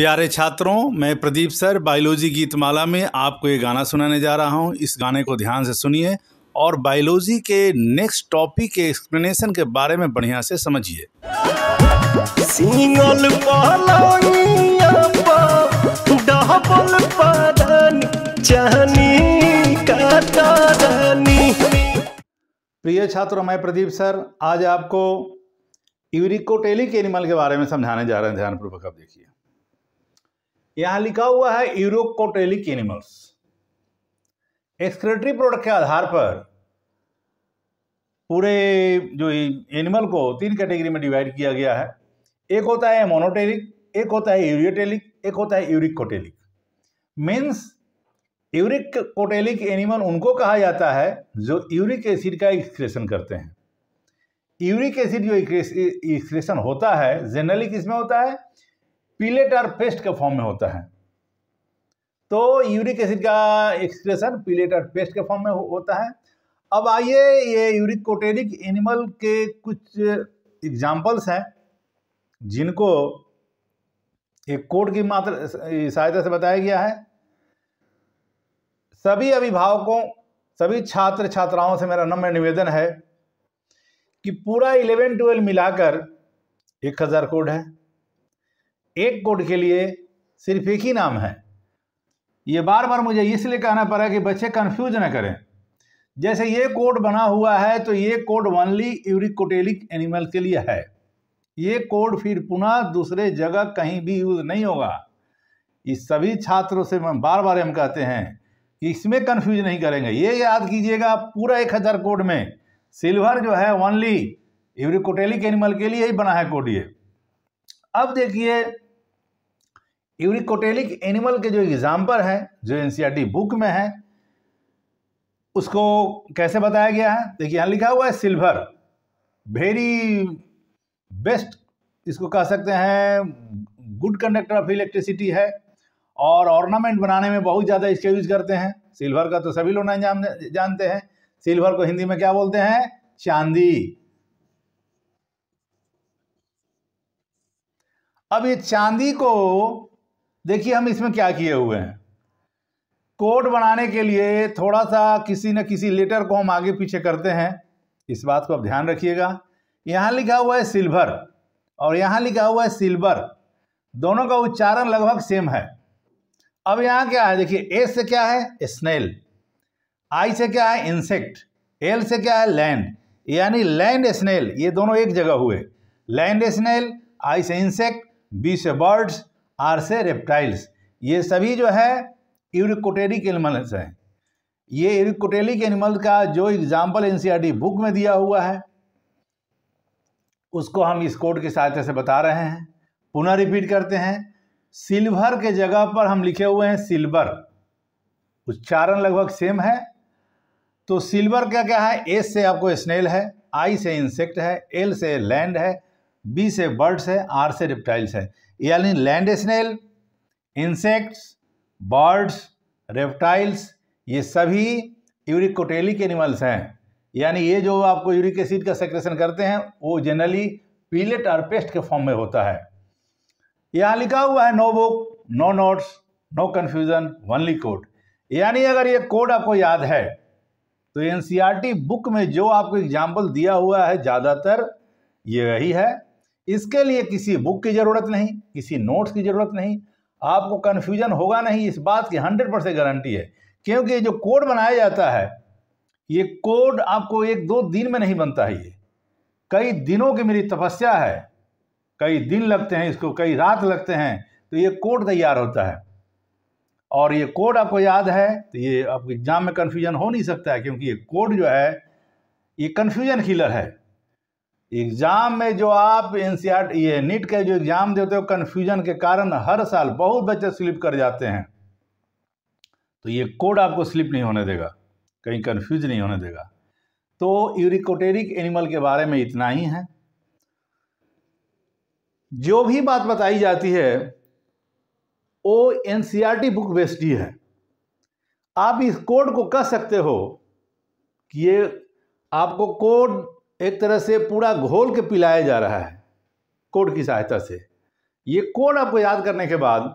प्यारे छात्रों मैं प्रदीप सर बायोलॉजी गीतमाला में आपको ये गाना सुनाने जा रहा हूँ इस गाने को ध्यान से सुनिए और बायोलॉजी के नेक्स्ट टॉपिक के एक्सप्लेनेशन के बारे में बढ़िया से समझिए प्रिय छात्रों मैं प्रदीप सर आज आपको यूरिकोटेलिक एनिमल के बारे में समझाने जा रहे हैं ध्यानपूर्वक आप देखिए यहां लिखा हुआ है यूरोकोटेलिक एनिमल्स एक्सक्रेटरी प्रोडक्ट के आधार पर पूरे जो एनिमल को तीन कैटेगरी में डिवाइड किया गया है एक होता है मोनोटेलिक एक होता है यूरियोटेलिक एक होता है uricotelic means uricotelic animal उनको कहा जाता है जो यूरिक एसिड का एक्सक्रेशन करते हैं यूरिक एसिड जो एक्सक्रेशन होता है जनरली किसमें होता है पीलेट और पेस्ट के फॉर्म में होता है तो यूरिक एसिड का एक्सप्रेशन पीलेट और पेस्ट के फॉर्म में हो, होता है अब आइए ये यूरिक कोटेरिक एनिमल के कुछ एग्जाम्पल्स हैं जिनको एक कोड की मात्र सहायता से बताया गया है सभी अभिभावकों सभी छात्र छात्राओं से मेरा नम्र निवेदन है कि पूरा इलेवन ट्वेल्व मिलाकर एक हज़ार कोड है एक कोड के लिए सिर्फ एक ही नाम है ये बार बार मुझे इसलिए कहना पड़ा कि बच्चे कन्फ्यूज ना करें जैसे ये कोड बना हुआ है तो ये कोड वनली यूरिकोटेलिक एनिमल के लिए है ये कोड फिर पुनः दूसरे जगह कहीं भी यूज़ नहीं होगा इस सभी छात्रों से मैं बार बार हम कहते हैं कि इसमें कन्फ्यूज नहीं करेंगे ये याद कीजिएगा पूरा एक हज़ार कोड में सिल्वर जो है ओनली यूरिकोटेलिक एनिमल के लिए ही बना है कोड ये अब देखिए यूरिकोटेलिक एनिमल के जो एग्जाम्पल हैं जो एनसीईआरटी बुक e में है उसको कैसे बताया गया है देखिए यहाँ लिखा हुआ है सिल्वर वेरी बेस्ट इसको कह सकते हैं गुड कंडक्टर ऑफ इलेक्ट्रिसिटी है और ऑर्नामेंट बनाने में बहुत ज़्यादा इसका यूज करते हैं सिल्वर का तो सभी लोग ना जानते हैं सिल्वर को हिंदी में क्या बोलते हैं चांदी अब ये चांदी को देखिए हम इसमें क्या किए हुए हैं कोड बनाने के लिए थोड़ा सा किसी न किसी लेटर को हम आगे पीछे करते हैं इस बात को आप ध्यान रखिएगा यहाँ लिखा हुआ है सिल्वर और यहाँ लिखा हुआ है सिल्वर दोनों का उच्चारण लगभग सेम है अब यहाँ क्या है देखिए ए से क्या है स्नेल आई से क्या है इंसेक्ट एल से क्या है लैंड यानी लैंड स्नेल ये दोनों एक जगह हुए लैंड स्नेल आई से इंसेक्ट बी से बर्ड्स आर से रेप्टाइल्स ये सभी जो है यूरिकोटेरिक एनिमल्स हैं ये यूरिकोटेलिक एनिमल का जो एग्जाम्पल एन बुक में दिया हुआ है उसको हम इस कोड की सहायता से बता रहे हैं पुनः रिपीट करते हैं सिल्वर के जगह पर हम लिखे हुए हैं सिल्वर उच्चारण लगभग सेम है तो सिल्वर क्या क्या है एस से आपको स्नेल है आई से इंसेक्ट है एल से लैंड है बी से बर्ड्स है आर से रेप्टाइल्स है यानी land snail insects birds reptiles ये सभी यूरिकोटेलिक एनिमल्स हैं यानी ये जो आपको यूरिक एसिड का सेक्रेशन करते हैं वो जनरली पीलेट और पेस्ट के फॉर्म में होता है यहाँ लिखा हुआ है no book no notes no confusion only code यानी अगर ये कोड आपको याद है तो एन बुक e में जो आपको एग्जाम्पल दिया हुआ है ज़्यादातर ये वही है इसके लिए किसी बुक की ज़रूरत नहीं किसी नोट्स की ज़रूरत नहीं आपको कन्फ्यूजन होगा नहीं इस बात की हंड्रेड परसेंट गारंटी है क्योंकि जो कोड बनाया जाता है ये कोड आपको एक दो दिन में नहीं बनता है ये कई दिनों की मेरी तपस्या है कई दिन लगते हैं इसको कई रात लगते हैं तो ये कोड तैयार होता है और ये कोड आपको याद है तो ये आपको एग्ज़ाम में कन्फ्यूजन हो नहीं सकता है क्योंकि ये कोड जो है ये कन्फ्यूजन किलर है एग्ज़ाम में जो आप एन ये नीट का जो एग्ज़ाम देते हो कन्फ्यूजन के कारण हर साल बहुत बच्चे स्लिप कर जाते हैं तो ये कोड आपको स्लिप नहीं होने देगा कहीं कन्फ्यूज नहीं होने देगा तो यूरिकोटेरिक एनिमल के बारे में इतना ही है जो भी बात बताई जाती है वो एन बुक बेस्ड ही है आप इस कोड को कह सकते हो कि ये आपको कोड एक तरह से पूरा घोल के पिलाया जा रहा है कोड की सहायता से ये कोड आपको याद करने के बाद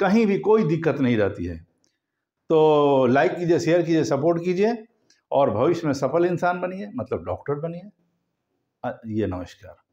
कहीं भी कोई दिक्कत नहीं रहती है तो लाइक कीजिए शेयर कीजिए सपोर्ट कीजिए और भविष्य में सफल इंसान बनिए मतलब डॉक्टर बनिए ये नमस्कार